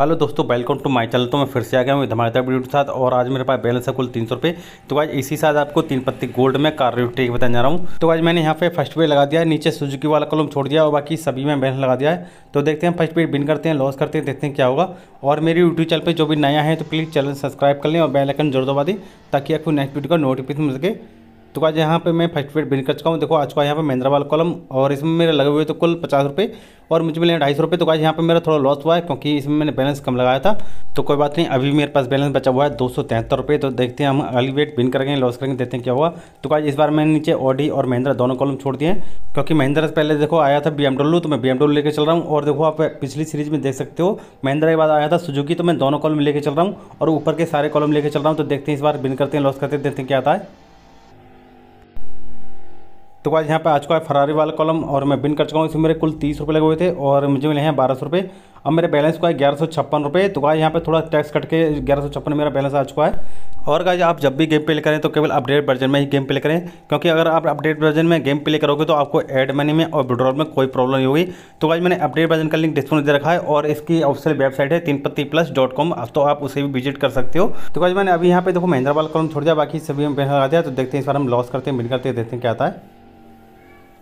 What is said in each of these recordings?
hello दोस्तों welcome to my channel तो मैं फिर से आ गया हूँ धमाकेदार वीडियो के साथ और आज मेरे पास बैलेंस है कुल तीन सौ रुपये तो आज इसी साथ आपको तीन पत्ती गोल्ड में कार रिव्यू टेक बताने जा रहा हूँ तो आज मैंने यहाँ पे फर्स्ट पेड लगा दिया नीचे सुजुकी वाला कलम छोड़ दिया और बाकी सभी में बैलेंस लगा दिया है तो देखते हैं फर्स्ट पेड बिन करते हैं लॉस करते हैं देखते हैं क्या होगा और मेरे यूट्यूब चैनल पर जो भी नया है तो प्लीज़ चैनल सब्सक्राइब कर लें और बेलाइकन जरूर दबा दें ताकि आपको नेक्स्ट वीडियो का नोटिफिकेशन मिल सके तो आज यहाँ पे मैं फर्स्ट पेड बिन कर चुका हूँ देखो आज का यहाँ पे महिंद्रावाल कॉलम और इसमें मेरे लगे हुए तो कुल पचास रुपये और मुझे मिले ढाई सौ रुपये तो आज यहाँ पे मेरा थोड़ा लॉस हुआ है क्योंकि इसमें मैंने बैलेंस कम लगाया था तो कोई बात नहीं अभी मेरे पास बैलेंस बचा हुआ है दो सौ तिहत्तर रुपये तो देखते हैं हम अगली वेट बिन करेंगे लॉस करेंगे देखते हैं क्या हुआ तो आज इस बार मैंने नीचे ऑडी और महिंद्रा दोनों कॉलम छोड़ दिए क्योंकि महिंद्रा से पहले देखो आया था बी तो मैं बी लेकर चल रहा हूँ और देखो आप पिछली सीरीज में देख सकते हो महिंद्रा के बाद आया था सुजुकी तो मैं दोनों कॉलम लेकर चल रहा हूँ और ऊपर के सारे कॉलम लेकर चल रहा हूँ तो देखते हैं इस बार बिन करते हैं लॉस करते देखते हैं क्या आता है तो आज यहाँ पे आ चुका है फरारी वाला कॉलम और मैं बिन कर चुका हूँ इसमें मेरे कुल तीस रुपये लगे हुए थे और मुझे मिले हैं बारह सौ रुपये अब मेरे बैलेंस का है ग्यारह सौ छप्पन रुपये तो आज यहाँ पे थोड़ा टैक्स कट के ग्यारह सौ छप्पन मेरा बैलेंस आ चुका है और गाइज आप जब भी गेम प्ले करें तो केवल अपडेट वर्जन में ही गेम प्ले करें क्योंकि अगर आप अपडेट वर्जन में गेम प्ले करोगे तो आपको एड मनी में और विड्रॉल में कोई प्रॉब्लम नहीं होगी तो गाइज मैंने अपडेट वर्जन का लिंक डिस्क्रिप्शन दे रखा है और इसकी ऑफिशियल वेबसाइट है तीन पत्ती प्लस डॉट कॉम तो आप उसे भी विजिट कर सकते हो तो गाइज मैंने अभी यहाँ पे देखो महिंद्रा वाला कॉलम छोड़ दिया बाकी सभी में पैसा लगा दिया तो देखते हैं इस बार हम लॉस करते हैं बिन करते हैं देखते हैं क्या आता है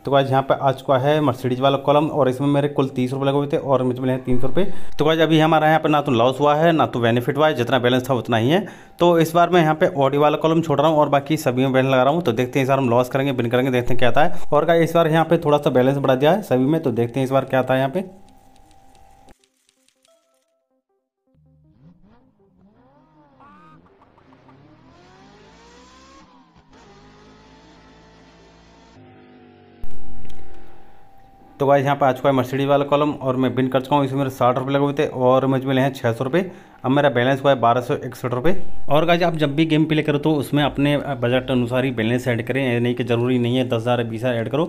तो आज यहाँ पे आ चुका है मर्सिडीज वाला कॉलम और इसमें मेरे कुल तीस रुपये लगे हुए थे और मुझे मिले हैं तीन सौ रुपये तो आज अभी हमारा यहाँ पे ना तो लॉस हुआ है ना तो बेनिफिट हुआ है जितना बैलेंस था उतना ही है तो इस बार मैं यहाँ पे ऑडी वाला कॉलम छोड़ रहा हूँ और बाकी सभी में बैलेंस लगा रहा हूँ तो देखते हैं इस बार हम लॉस करेंगे बिन करेंगे देखते हैं क्या आता है और का इस बार यहाँ पे थोड़ा सा बैलेंस बढ़ा दिया है सभी में तो देखते हैं इस बार क्या आता है यहाँ पे तो गाइज यहाँ पे आ चुका है मर्सिडीज वाला कॉलम और मैं बिन कर चुका हूँ इसमें मेरे साठ रुपये लगे हुए थे और मुझे मिले हैं छः सौ रुपये अब मेरा बैलेंस हुआ है बारह सौ इकसठ रुपये और गाइज आप जब भी गेम प्ले करो तो उसमें अपने बजट अनुसार ही बैलेंस ऐड करें नहीं कि ज़रूरी नहीं है दस हज़ार बीस हज़ार ऐड करो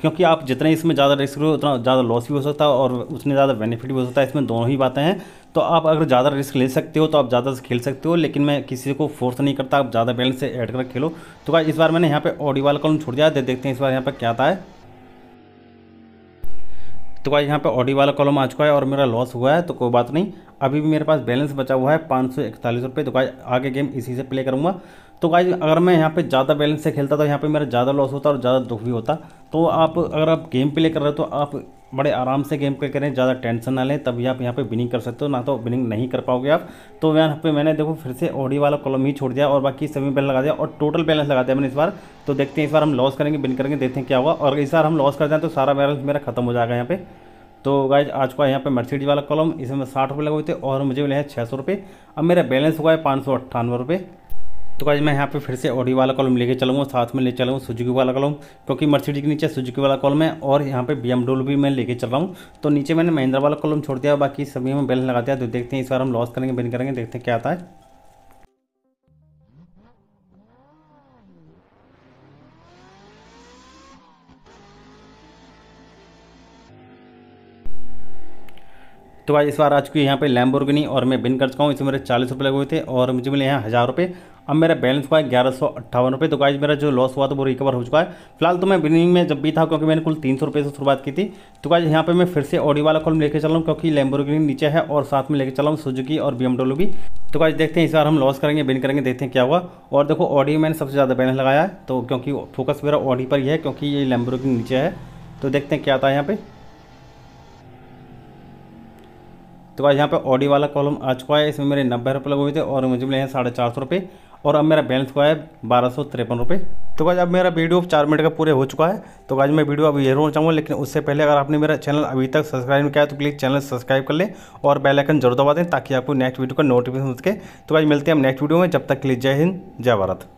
क्योंकि आप जितने इसमें ज़्यादा रिस्क करो उतना ज़्यादा लॉस भी हो सकता है और उतने ज़्यादा बेनिफिट भी हो सकता है इसमें दोनों ही बातें हैं तो आप अगर ज़्यादा रिस्क ले सकते हो तो आप ज़्यादा से खेल सकते हो लेकिन मैं किसी को फोर्स नहीं करता आप ज़्यादा बैलेंस से ऐड कर खेलो तो गाइज इस बार मैंने यहाँ पर ऑडी वाला कॉलम छोड़ दिया देखते हैं इस बार यहाँ पर क्या आता है तो गाइज यहाँ पे ऑडी वाला कॉलम आ चुका है और मेरा लॉस हुआ है तो कोई बात नहीं अभी भी मेरे पास बैलेंस बचा हुआ है पाँच सौ इकतालीस रुपये तो गाइज आगे गेम इसी से प्ले करूँगा तो गाइज अगर मैं यहाँ पे ज़्यादा बैलेंस से खेलता तो यहाँ पे मेरा ज़्यादा लॉस होता और ज़्यादा दुख भी होता तो आप अगर आप गेम प्ले कर रहे हो तो आप बड़े आराम से गेम प्ले करें ज़्यादा टेंशन ना लें तभी आप यहाँ पर विनिंग कर सकते हो ना तो विनिंग नहीं कर पाओगे आप तो यहाँ पर मैंने देखो फिर से ऑडी वाला कॉलम ही छोड़ दिया और बाकी सभी बैलेंस लगा दिया और टोटल बैलेंस लगा दिया मैंने इस बार तो देखते हैं इस बार हम लॉस करेंगे बिन करेंगे देखते हैं क्या होगा और इस बार हम लॉस कर जाएँ तो सारा बैरल मेरा खत्म हो जाएगा यहाँ पे तो गाइज आज का यहाँ पे मर्सिडीज वाला कॉलम इसमें साठ रुपये लगे हुए थे और मुझे मिले हैं छः सौ रुपये अब मेरा बैलेंस हुआ है पाँच सौ अट्ठानवे रुपये तो गाइज मैं यहाँ पे फिर से ऑडी वाला कॉलम लेके चलूँगा साथ में ले चलूँ सुजुकी वाला कॉलम क्योंकि मर्सिडीज के नीचे सुजुकी वाला कॉलम है और यहाँ पे बी भी मैं लेके चल रहा हूँ तो नीचे मैंने महिंद्रा वाला कॉलम छोड़ दिया बाकी सभी में बैलेंस लगा दिया तो देखते हैं इस बार हम लॉस करेंगे बिन करेंगे देखते हैं क्या आता है तो भाई इस बार आ चुकी है यहाँ पे लैम्बोर्गिनी और मैं बिन कर चुका हूँ इसमें मेरे चालीस रुपये लगे हुए थे और मुझे मिले यहाँ हज़ार रुपये अब मेरा बैलेंस हुआ है ग्यारह सौ अट्ठावन रुपये तो गाइज मेरा जो लॉस हुआ तो वो रिकवर हो चुका है फिलहाल तो मैं बिनिंग में जब भी था क्योंकि मैंने कुल तीन सौ रुपये से शुरुआत की थी तो गाइज यहाँ पे मैं फिर से ऑडी वाला कॉलम लेके चला हूँ क्योंकि लैम्बोर्गिनी नीचे है और साथ में लेके चला हूँ सुजुकी और बी भी तो गाइज देखते हैं इस बार हम लॉस करेंगे बिन करेंगे देखते हैं क्या हुआ और देखो ऑडी मैंने सबसे ज़्यादा बैलेंस लगाया है तो क्योंकि फोकस मेरा ऑडी पर ही है क्योंकि ये लैम्बोर्गिनी नीचे है तो देखते हैं क्या आता है यहाँ पर तो आज यहाँ पे ऑडी वाला कॉलम आ चुका है इसमें मेरे नब्बे रुपये लगे हुए थे और मुझे मिले हैं साढ़े चार सौ रुपये और अब मेरा बैलेंस हुआ है बारह सौ तिरपन रुपये तो आज अब मेरा वीडियो चार मिनट का पूरे हो चुका है तो आज मैं वीडियो अभी जरूर रोना चाहूँगा लेकिन उससे पहले अगर आपने मेरा चैनल अभी तक सब्सक्राइब नहीं किया तो प्लीज़ चैनल सब्सक्राइब कर लें और बेलाइकन जरूर दबा दें ताकि आपको नेक्स्ट वीडियो का नोटिफिकेशन सके तो आज मिलते हैं हम नेक्स्ट वीडियो में जब तक के लिए जय हिंद जय भारत